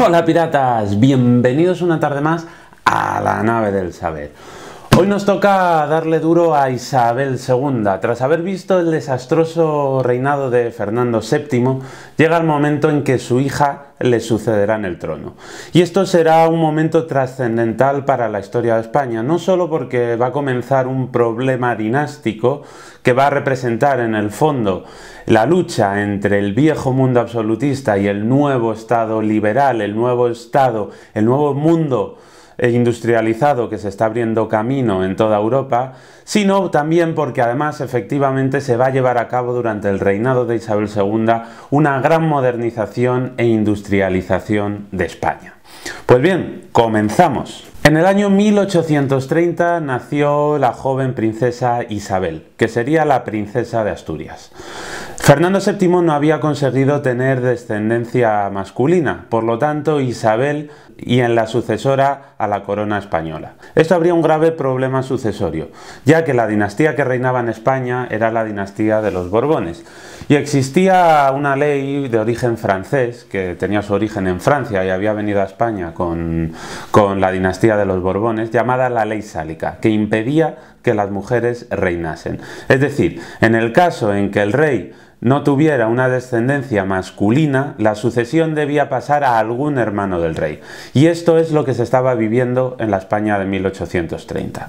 Hola piratas, bienvenidos una tarde más a la nave del saber. Hoy nos toca darle duro a Isabel II. Tras haber visto el desastroso reinado de Fernando VII, llega el momento en que su hija le sucederá en el trono. Y esto será un momento trascendental para la historia de España, no solo porque va a comenzar un problema dinástico que va a representar en el fondo la lucha entre el viejo mundo absolutista y el nuevo Estado liberal, el nuevo Estado, el nuevo mundo e industrializado que se está abriendo camino en toda Europa, sino también porque además efectivamente se va a llevar a cabo durante el reinado de Isabel II una gran modernización e industrialización de España. Pues bien, comenzamos. En el año 1830 nació la joven princesa Isabel, que sería la princesa de Asturias. Fernando VII no había conseguido tener descendencia masculina, por lo tanto Isabel y en la sucesora a la corona española. Esto habría un grave problema sucesorio, ya que la dinastía que reinaba en España era la dinastía de los Borbones, y existía una ley de origen francés que tenía su origen en Francia y había venido a España con, con la dinastía de los Borbones llamada la ley sálica, que impedía que las mujeres reinasen. Es decir, en el caso en que el rey no tuviera una descendencia masculina, la sucesión debía pasar a algún hermano del rey. Y esto es lo que se estaba viviendo en la España de 1830.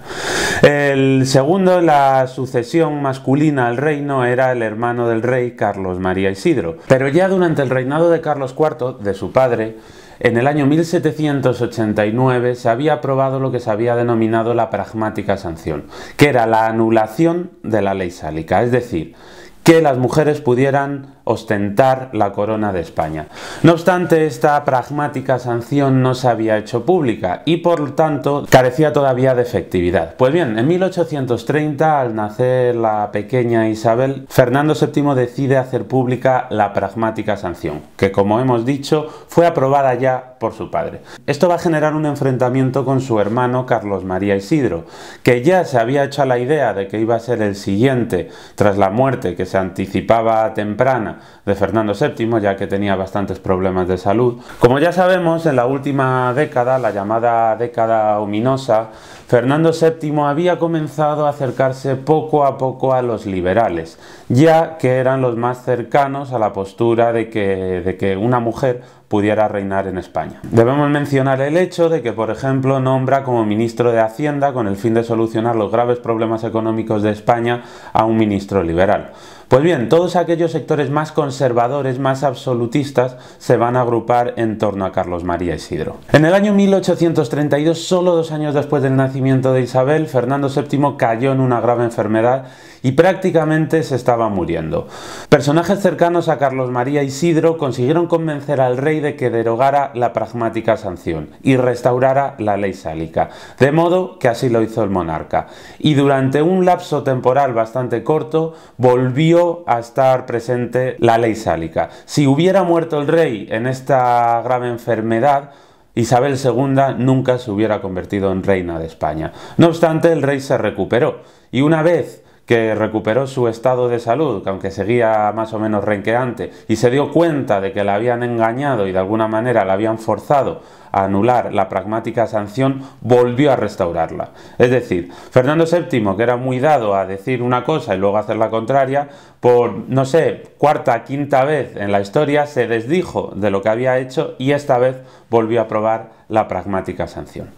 El segundo, la sucesión masculina al reino era el hermano del rey Carlos María Isidro. Pero ya durante el reinado de Carlos IV, de su padre, en el año 1789 se había aprobado lo que se había denominado la pragmática sanción, que era la anulación de la ley sálica, es decir, que las mujeres pudieran ostentar la corona de España. No obstante, esta pragmática sanción no se había hecho pública y por lo tanto carecía todavía de efectividad. Pues bien, en 1830, al nacer la pequeña Isabel, Fernando VII decide hacer pública la pragmática sanción, que como hemos dicho fue aprobada ya por su padre. Esto va a generar un enfrentamiento con su hermano Carlos María Isidro, que ya se había hecho la idea de que iba a ser el siguiente tras la muerte que se anticipaba temprana de Fernando VII, ya que tenía bastantes problemas de salud. Como ya sabemos, en la última década, la llamada década ominosa, Fernando VII había comenzado a acercarse poco a poco a los liberales, ya que eran los más cercanos a la postura de que, de que una mujer pudiera reinar en España. Debemos mencionar el hecho de que, por ejemplo, nombra como ministro de Hacienda con el fin de solucionar los graves problemas económicos de España a un ministro liberal. Pues bien, todos aquellos sectores más conservadores, más absolutistas, se van a agrupar en torno a Carlos María Isidro. En el año 1832, solo dos años después del nacimiento, de Isabel, Fernando VII cayó en una grave enfermedad y prácticamente se estaba muriendo. Personajes cercanos a Carlos María Isidro consiguieron convencer al rey de que derogara la pragmática sanción y restaurara la ley sálica, de modo que así lo hizo el monarca. Y durante un lapso temporal bastante corto volvió a estar presente la ley sálica. Si hubiera muerto el rey en esta grave enfermedad, Isabel II nunca se hubiera convertido en reina de España. No obstante, el rey se recuperó y una vez que recuperó su estado de salud, que aunque seguía más o menos renqueante, y se dio cuenta de que la habían engañado y de alguna manera la habían forzado a anular la pragmática sanción, volvió a restaurarla. Es decir, Fernando VII, que era muy dado a decir una cosa y luego hacer la contraria, por, no sé, cuarta, quinta vez en la historia se desdijo de lo que había hecho y esta vez volvió a probar la pragmática sanción.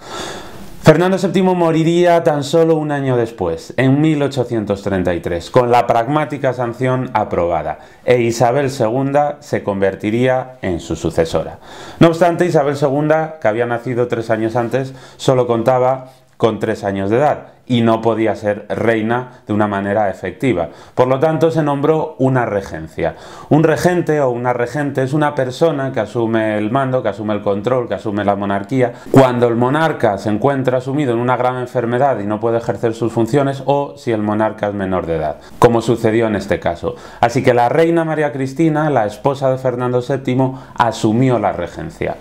Fernando VII moriría tan solo un año después, en 1833, con la pragmática sanción aprobada, e Isabel II se convertiría en su sucesora. No obstante, Isabel II, que había nacido tres años antes, solo contaba con tres años de edad y no podía ser reina de una manera efectiva. Por lo tanto, se nombró una regencia. Un regente o una regente es una persona que asume el mando, que asume el control, que asume la monarquía, cuando el monarca se encuentra asumido en una grave enfermedad y no puede ejercer sus funciones o si el monarca es menor de edad, como sucedió en este caso. Así que la reina María Cristina, la esposa de Fernando VII, asumió la regencia.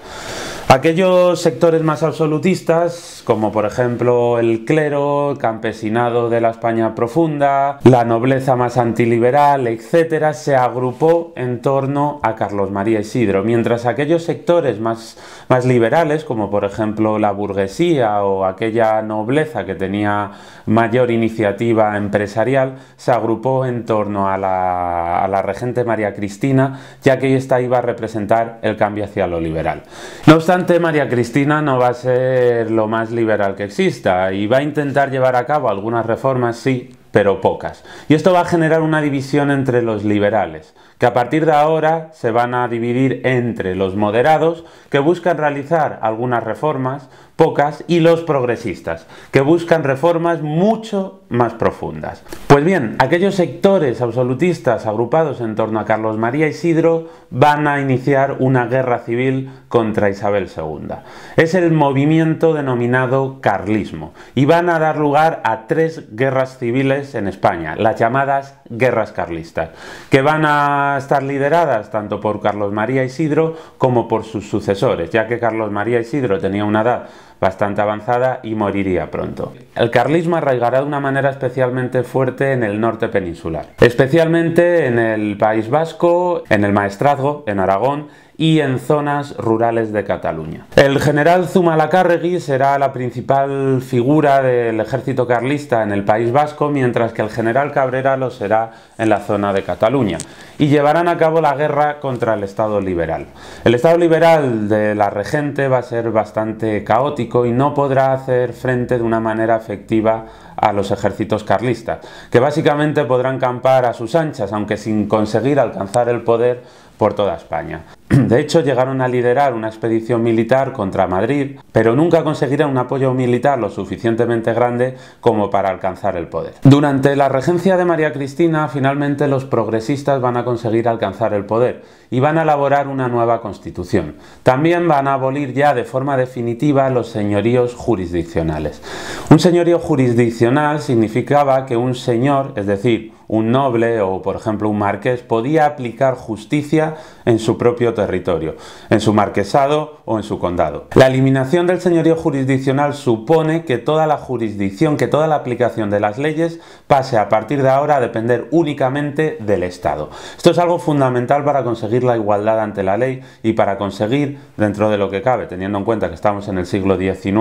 Aquellos sectores más absolutistas, como por ejemplo el clero, el campesinado de la España profunda, la nobleza más antiliberal, etc., se agrupó en torno a Carlos María Isidro, mientras aquellos sectores más, más liberales, como por ejemplo la burguesía o aquella nobleza que tenía mayor iniciativa empresarial, se agrupó en torno a la, a la regente María Cristina, ya que ésta iba a representar el cambio hacia lo liberal. No obstante, María Cristina no va a ser lo más liberal que exista y va a intentar llevar a cabo algunas reformas, sí, pero pocas. Y esto va a generar una división entre los liberales que a partir de ahora se van a dividir entre los moderados, que buscan realizar algunas reformas, pocas, y los progresistas, que buscan reformas mucho más profundas. Pues bien, aquellos sectores absolutistas agrupados en torno a Carlos María Isidro van a iniciar una guerra civil contra Isabel II. Es el movimiento denominado carlismo, y van a dar lugar a tres guerras civiles en España, las llamadas guerras carlistas, que van a estar lideradas tanto por Carlos María Isidro como por sus sucesores, ya que Carlos María Isidro tenía una edad bastante avanzada y moriría pronto. El carlismo arraigará de una manera especialmente fuerte en el norte peninsular, especialmente en el País Vasco, en el Maestrazgo, en Aragón y en zonas rurales de Cataluña. El general Zumalacárregui será la principal figura del ejército carlista en el País Vasco, mientras que el general Cabrera lo será en la zona de Cataluña, y llevarán a cabo la guerra contra el Estado liberal. El Estado liberal de la regente va a ser bastante caótico y no podrá hacer frente de una manera efectiva a los ejércitos carlistas, que básicamente podrán campar a sus anchas, aunque sin conseguir alcanzar el poder por toda España. De hecho, llegaron a liderar una expedición militar contra Madrid, pero nunca conseguirán un apoyo militar lo suficientemente grande como para alcanzar el poder. Durante la regencia de María Cristina, finalmente los progresistas van a conseguir alcanzar el poder, y van a elaborar una nueva constitución. También van a abolir ya de forma definitiva los señoríos jurisdiccionales. Un señorío jurisdiccional significaba que un señor, es decir, un noble o por ejemplo un marqués podía aplicar justicia en su propio territorio, en su marquesado o en su condado. La eliminación del señorío jurisdiccional supone que toda la jurisdicción, que toda la aplicación de las leyes pase a partir de ahora a depender únicamente del Estado. Esto es algo fundamental para conseguir la igualdad ante la ley y para conseguir, dentro de lo que cabe, teniendo en cuenta que estamos en el siglo XIX,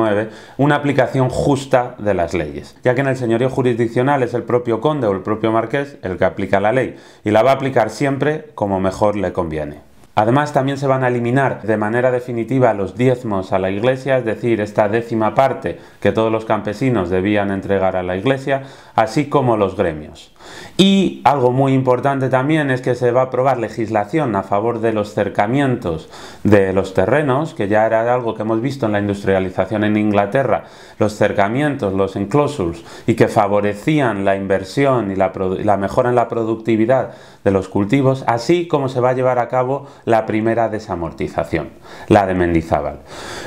una aplicación justa de las leyes, ya que en el señorío jurisdiccional es el propio conde o el propio marqués el que aplica la ley y la va a aplicar siempre como mejor le conviene. Además, también se van a eliminar de manera definitiva los diezmos a la Iglesia, es decir, esta décima parte que todos los campesinos debían entregar a la Iglesia así como los gremios. Y algo muy importante también es que se va a aprobar legislación a favor de los cercamientos de los terrenos, que ya era algo que hemos visto en la industrialización en Inglaterra, los cercamientos, los enclosures, y que favorecían la inversión y la, la mejora en la productividad de los cultivos, así como se va a llevar a cabo la primera desamortización, la de Mendizábal.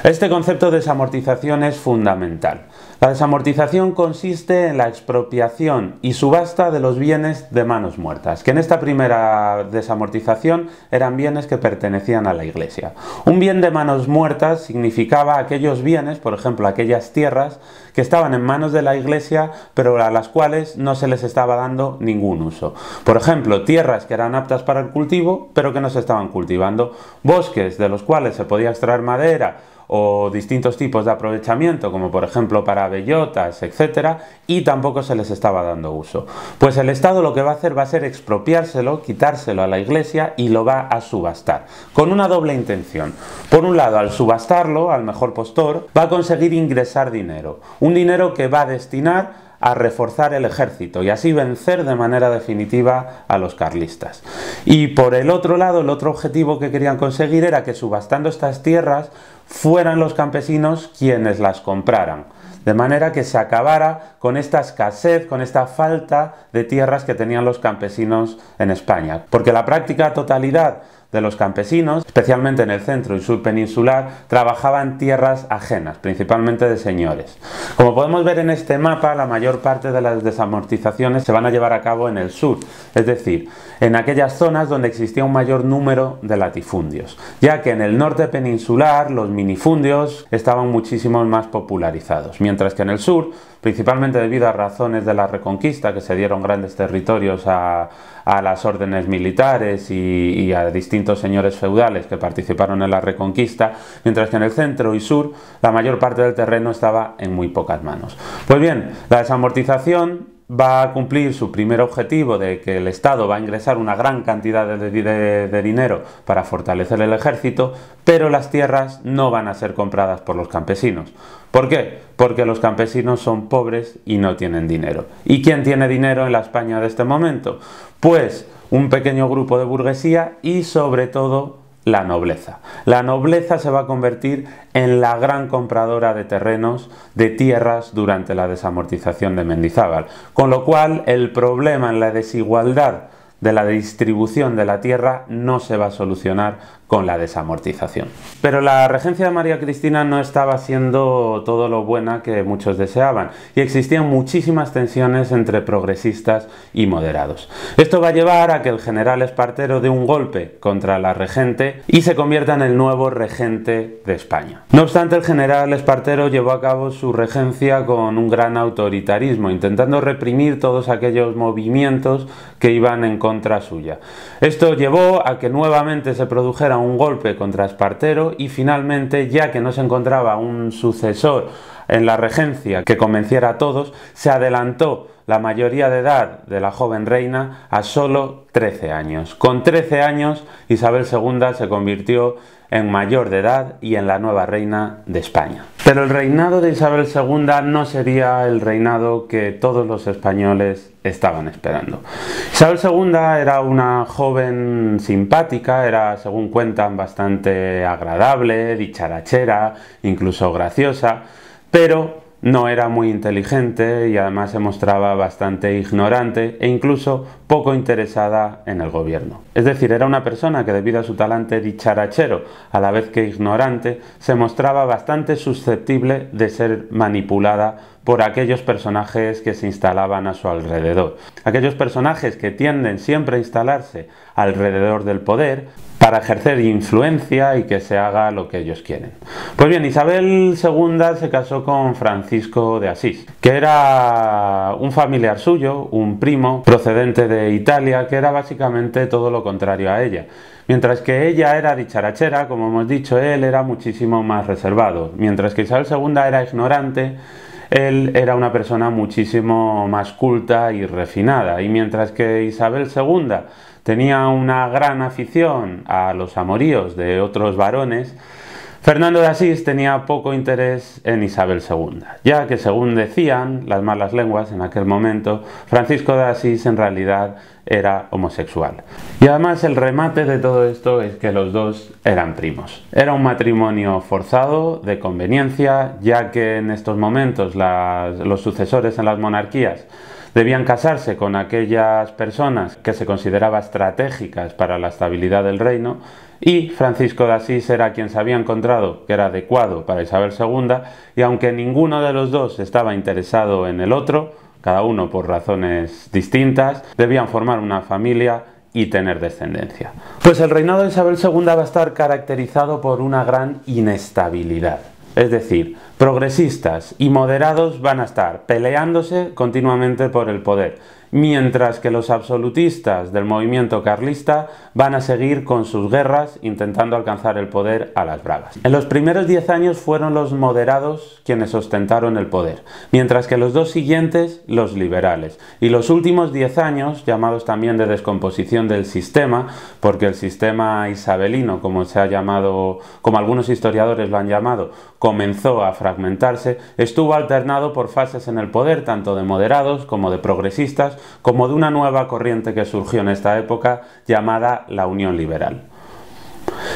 Este concepto de desamortización es fundamental. La desamortización consiste en la expropiación y subasta de los bienes de manos muertas, que en esta primera desamortización eran bienes que pertenecían a la Iglesia. Un bien de manos muertas significaba aquellos bienes, por ejemplo, aquellas tierras, que estaban en manos de la Iglesia, pero a las cuales no se les estaba dando ningún uso. Por ejemplo, tierras que eran aptas para el cultivo, pero que no se estaban cultivando, bosques de los cuales se podía extraer madera, o distintos tipos de aprovechamiento, como por ejemplo para bellotas, etcétera, y tampoco se les estaba dando uso. Pues el Estado lo que va a hacer va a ser expropiárselo, quitárselo a la Iglesia y lo va a subastar, con una doble intención. Por un lado, al subastarlo al mejor postor, va a conseguir ingresar dinero, un dinero que va a destinar a reforzar el ejército y así vencer de manera definitiva a los carlistas. Y por el otro lado, el otro objetivo que querían conseguir era que subastando estas tierras fueran los campesinos quienes las compraran. De manera que se acabara con esta escasez, con esta falta de tierras que tenían los campesinos en España. Porque la práctica totalidad de los campesinos, especialmente en el centro y sur peninsular, trabajaban tierras ajenas, principalmente de señores. Como podemos ver en este mapa, la mayor parte de las desamortizaciones se van a llevar a cabo en el sur, es decir, en aquellas zonas donde existía un mayor número de latifundios, ya que en el norte peninsular los minifundios estaban muchísimo más popularizados, mientras que en el sur principalmente debido a razones de la reconquista, que se dieron grandes territorios a, las órdenes militares y, y, a distintos señores feudales que participaron en la reconquista, mientras que en el centro y sur la mayor parte del terreno estaba en muy pocas manos. Pues bien, la desamortización va a cumplir su primer objetivo de que el Estado va a ingresar una gran cantidad de, dinero para fortalecer el ejército, pero las tierras no van a ser compradas por los campesinos. ¿Por qué? Porque los campesinos son pobres y no tienen dinero. ¿Y quién tiene dinero en la España de este momento? Pues un pequeño grupo de burguesía y sobre todo la nobleza. La nobleza se va a convertir en la gran compradora de terrenos, de tierras durante la desamortización de Mendizábal, con lo cual el problema en la desigualdad de la distribución de la tierra no se va a solucionar con la desamortización. Pero la regencia de María Cristina no estaba siendo todo lo buena que muchos deseaban y existían muchísimas tensiones entre progresistas y moderados. Esto va a llevar a que el general Espartero dé un golpe contra la regente y se convierta en el nuevo regente de España. No obstante, el general Espartero llevó a cabo su regencia con un gran autoritarismo, intentando reprimir todos aquellos movimientos que iban en contra suya. Esto llevó a que nuevamente se produjera un golpe contra Espartero y finalmente, ya que no se encontraba un sucesor en la regencia que convenciera a todos, se adelantó la mayoría de edad de la joven reina a sólo 13 años. Con 13 años, Isabel II se convirtió en mayor de edad y en la nueva reina de España. Pero el reinado de Isabel II no sería el reinado que todos los españoles estaban esperando. Isabel II era una joven simpática, era, según cuentan, bastante agradable, dicharachera, incluso graciosa pero no era muy inteligente y además se mostraba bastante ignorante e incluso poco interesada en el gobierno. Es decir, era una persona que debido a su talante dicharachero, a la vez que ignorante, se mostraba bastante susceptible de ser manipulada por aquellos personajes que se instalaban a su alrededor. Aquellos personajes que tienden siempre a instalarse alrededor del poder para ejercer influencia y que se haga lo que ellos quieren. Pues bien, Isabel II se casó con Francisco de Asís, que era un familiar suyo, un primo procedente de Italia, que era básicamente todo lo contrario a ella. Mientras que ella era dicharachera, como hemos dicho, él era muchísimo más reservado. Mientras que Isabel II era ignorante, él era una persona muchísimo más culta y refinada. Y mientras que Isabel II tenía una gran afición a los amoríos de otros varones, Fernando de Asís tenía poco interés en Isabel II, ya que según decían las malas lenguas en aquel momento, Francisco de Asís en realidad era homosexual. Y además el remate de todo esto es que los dos eran primos. Era un matrimonio forzado, de conveniencia, ya que en estos momentos los sucesores en las monarquías Debían casarse con aquellas personas que se consideraba estratégicas para la estabilidad del reino y Francisco de Asís era quien se había encontrado que era adecuado para Isabel II y aunque ninguno de los dos estaba interesado en el otro, cada uno por razones distintas, debían formar una familia y tener descendencia. Pues el reinado de Isabel II va a estar caracterizado por una gran inestabilidad. Es decir, progresistas y moderados van a estar peleándose continuamente por el poder mientras que los absolutistas del movimiento carlista van a seguir con sus guerras intentando alcanzar el poder a las bravas. En los primeros 10 años fueron los moderados quienes ostentaron el poder, mientras que los dos siguientes los liberales. Y los últimos 10 años, llamados también de descomposición del sistema, porque el sistema isabelino, como se ha llamado, como algunos historiadores lo han llamado, comenzó a fragmentarse, estuvo alternado por fases en el poder, tanto de moderados como de progresistas, como de una nueva corriente que surgió en esta época llamada la Unión Liberal.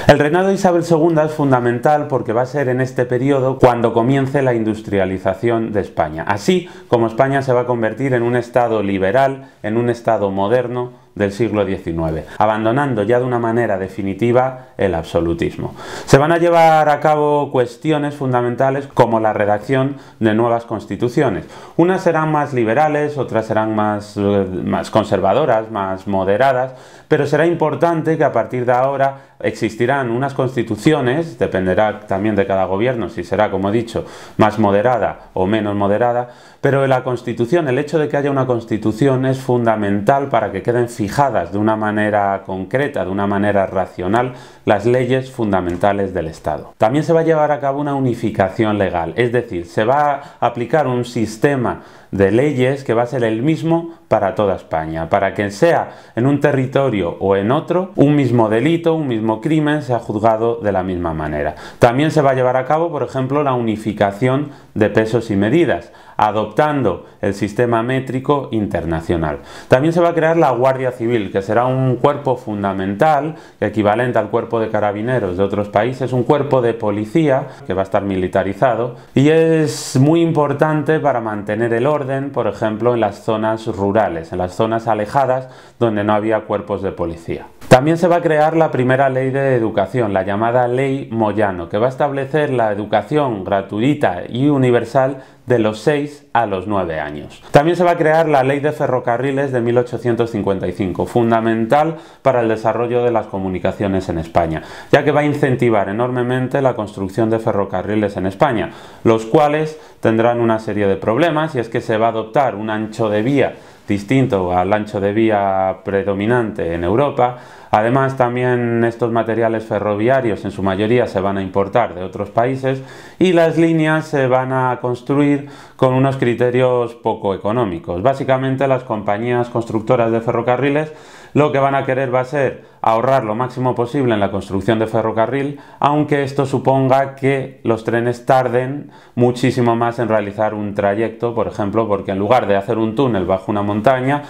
El reinado de Isabel II es fundamental porque va a ser en este periodo cuando comience la industrialización de España, así como España se va a convertir en un Estado liberal, en un Estado moderno, del siglo XIX, abandonando ya de una manera definitiva el absolutismo. Se van a llevar a cabo cuestiones fundamentales como la redacción de nuevas constituciones. Unas serán más liberales, otras serán más, eh, más conservadoras, más moderadas, pero será importante que a partir de ahora existirán unas constituciones, dependerá también de cada gobierno, si será, como he dicho, más moderada o menos moderada, pero la constitución, el hecho de que haya una constitución es fundamental para que queden fijadas de una manera concreta, de una manera racional, las leyes fundamentales del Estado. También se va a llevar a cabo una unificación legal, es decir, se va a aplicar un sistema de leyes que va a ser el mismo para toda España, para que sea en un territorio o en otro, un mismo delito, un mismo crimen sea juzgado de la misma manera. También se va a llevar a cabo, por ejemplo, la unificación de pesos y medidas, adoptando el sistema métrico internacional. También se va a crear la Guardia Civil, que será un cuerpo fundamental, equivalente al cuerpo de carabineros de otros países, un cuerpo de policía que va a estar militarizado y es muy importante para mantener el orden, por ejemplo, en las zonas rurales, en las zonas alejadas donde no había cuerpos de policía. También se va a crear la primera ley de educación, la llamada Ley Moyano, que va a establecer la educación gratuita y universal universal de los 6 a los 9 años. También se va a crear la Ley de Ferrocarriles de 1855, fundamental para el desarrollo de las comunicaciones en España, ya que va a incentivar enormemente la construcción de ferrocarriles en España, los cuales tendrán una serie de problemas y es que se va a adoptar un ancho de vía distinto al ancho de vía predominante en Europa, Además, también estos materiales ferroviarios en su mayoría se van a importar de otros países y las líneas se van a construir con unos criterios poco económicos. Básicamente, las compañías constructoras de ferrocarriles lo que van a querer va a ser ahorrar lo máximo posible en la construcción de ferrocarril, aunque esto suponga que los trenes tarden muchísimo más en realizar un trayecto, por ejemplo, porque en lugar de hacer un túnel bajo una montaña,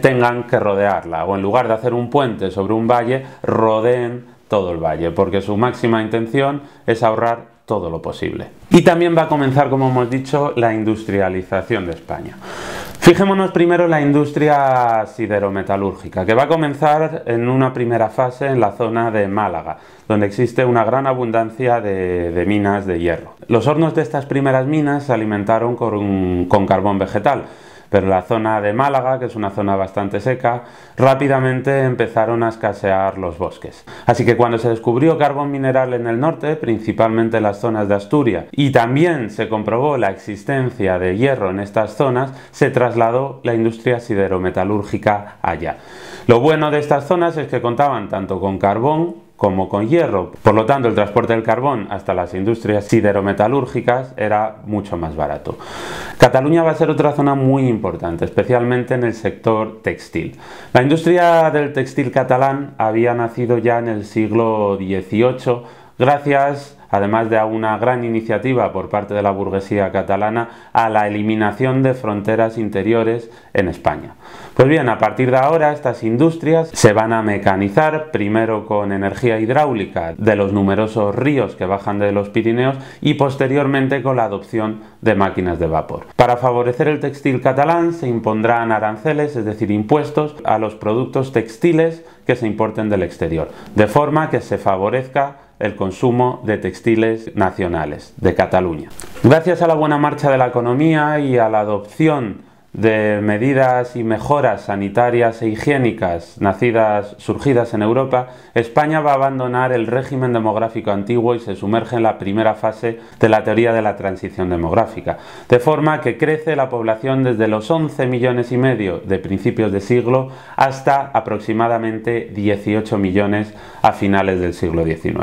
tengan que rodearla, o en lugar de hacer un puente sobre un valle, rodeen todo el valle, porque su máxima intención es ahorrar todo lo posible. Y también va a comenzar, como hemos dicho, la industrialización de España. Fijémonos primero en la industria siderometalúrgica, que va a comenzar en una primera fase en la zona de Málaga, donde existe una gran abundancia de, minas de hierro. Los hornos de estas primeras minas se alimentaron con carbón vegetal, pero la zona de Málaga, que es una zona bastante seca, rápidamente empezaron a escasear los bosques. Así que cuando se descubrió carbón mineral en el norte, principalmente en las zonas de Asturias, y también se comprobó la existencia de hierro en estas zonas, se trasladó la industria siderometalúrgica allá. Lo bueno de estas zonas es que contaban tanto con carbón como con hierro. Por lo tanto, el transporte del carbón hasta las industrias siderometalúrgicas era mucho más barato. Cataluña va a ser otra zona muy importante, especialmente en el sector textil. La industria del textil catalán había nacido ya en el siglo XVIII gracias además de una gran iniciativa por parte de la burguesía catalana a la eliminación de fronteras interiores en España. Pues bien, a partir de ahora estas industrias se van a mecanizar primero con energía hidráulica de los numerosos ríos que bajan de los Pirineos y posteriormente con la adopción de máquinas de vapor. Para favorecer el textil catalán se impondrán aranceles, es decir, impuestos a los productos textiles que se importen del exterior, de forma que se favorezca el consumo de textiles nacionales de Cataluña. Gracias a la buena marcha de la economía y a la adopción de medidas y mejoras sanitarias e higiénicas nacidas, surgidas en Europa, España va a abandonar el régimen demográfico antiguo y se sumerge en la primera fase de la teoría de la transición demográfica, de forma que crece la población desde los 11 millones y medio de principios de siglo hasta aproximadamente 18 millones a finales del siglo XIX.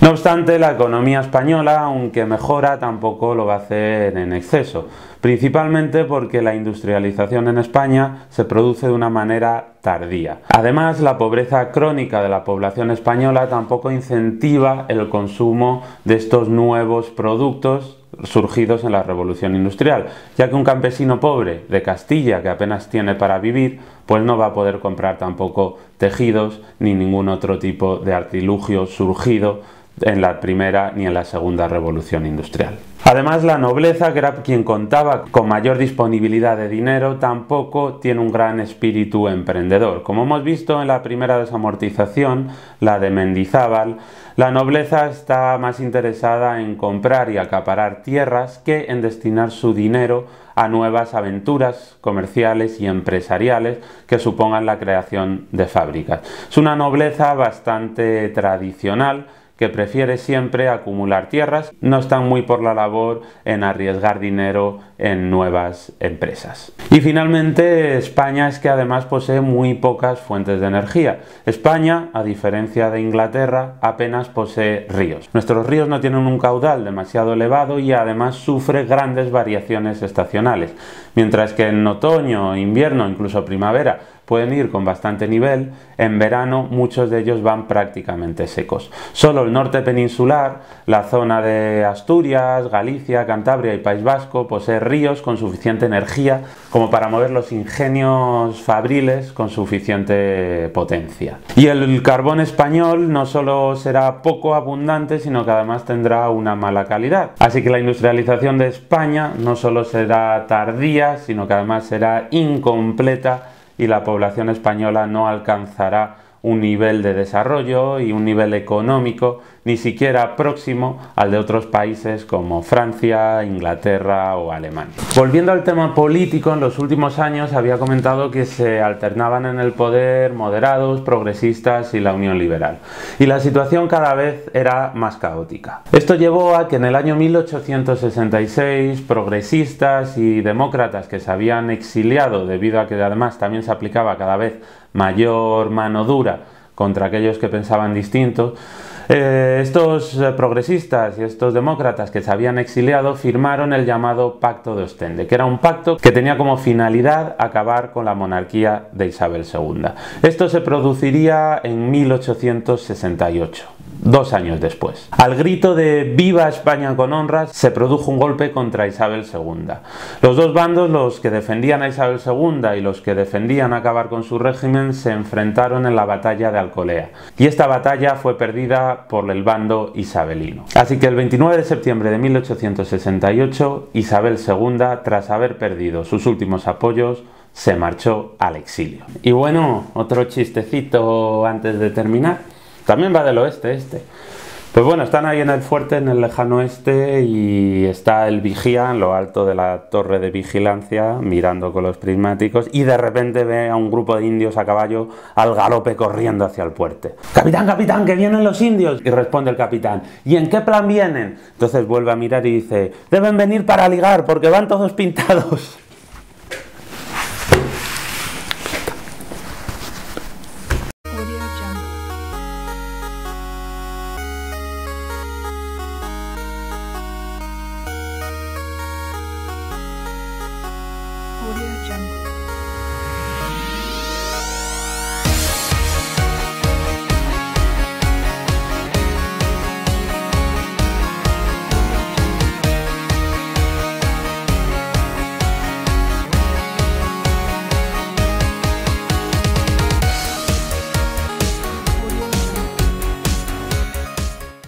No obstante, la economía española, aunque mejora, tampoco lo va a hacer en exceso principalmente porque la industrialización en España se produce de una manera tardía. Además, la pobreza crónica de la población española tampoco incentiva el consumo de estos nuevos productos surgidos en la revolución industrial, ya que un campesino pobre de Castilla que apenas tiene para vivir, pues no va a poder comprar tampoco tejidos ni ningún otro tipo de artilugio surgido en la primera ni en la segunda revolución industrial. Además, la nobleza, que era quien contaba con mayor disponibilidad de dinero, tampoco tiene un gran espíritu emprendedor. Como hemos visto en la primera desamortización, la de Mendizábal, la nobleza está más interesada en comprar y acaparar tierras que en destinar su dinero a nuevas aventuras comerciales y empresariales que supongan la creación de fábricas. Es una nobleza bastante tradicional, que prefiere siempre acumular tierras, no están muy por la labor en arriesgar dinero en nuevas empresas. Y finalmente España es que además posee muy pocas fuentes de energía. España, a diferencia de Inglaterra, apenas posee ríos. Nuestros ríos no tienen un caudal demasiado elevado y además sufre grandes variaciones estacionales. Mientras que en otoño, invierno, incluso primavera pueden ir con bastante nivel, en verano muchos de ellos van prácticamente secos. Solo el norte peninsular, la zona de Asturias, Galicia, Cantabria y País Vasco posee ríos con suficiente energía como para mover los ingenios fabriles con suficiente potencia. Y el carbón español no solo será poco abundante, sino que además tendrá una mala calidad. Así que la industrialización de España no solo será tardía, sino que además será incompleta y la población española no alcanzará un nivel de desarrollo y un nivel económico ni siquiera próximo al de otros países como Francia, Inglaterra o Alemania. Volviendo al tema político, en los últimos años había comentado que se alternaban en el poder moderados, progresistas y la Unión Liberal. Y la situación cada vez era más caótica. Esto llevó a que en el año 1866 progresistas y demócratas que se habían exiliado debido a que además también se aplicaba cada vez mayor mano dura contra aquellos que pensaban distintos, eh, estos eh, progresistas y estos demócratas que se habían exiliado firmaron el llamado Pacto de Ostende, que era un pacto que tenía como finalidad acabar con la monarquía de Isabel II. Esto se produciría en 1868 dos años después. Al grito de Viva España con honras, se produjo un golpe contra Isabel II. Los dos bandos, los que defendían a Isabel II y los que defendían acabar con su régimen, se enfrentaron en la batalla de Alcolea. Y esta batalla fue perdida por el bando isabelino. Así que el 29 de septiembre de 1868, Isabel II, tras haber perdido sus últimos apoyos, se marchó al exilio. Y bueno, otro chistecito antes de terminar. También va del oeste este. Pues bueno, están ahí en el fuerte, en el lejano este, y está el vigía en lo alto de la torre de vigilancia, mirando con los prismáticos, y de repente ve a un grupo de indios a caballo al galope corriendo hacia el puerte. Capitán, capitán, que vienen los indios. Y responde el capitán, ¿y en qué plan vienen? Entonces vuelve a mirar y dice, deben venir para ligar, porque van todos pintados.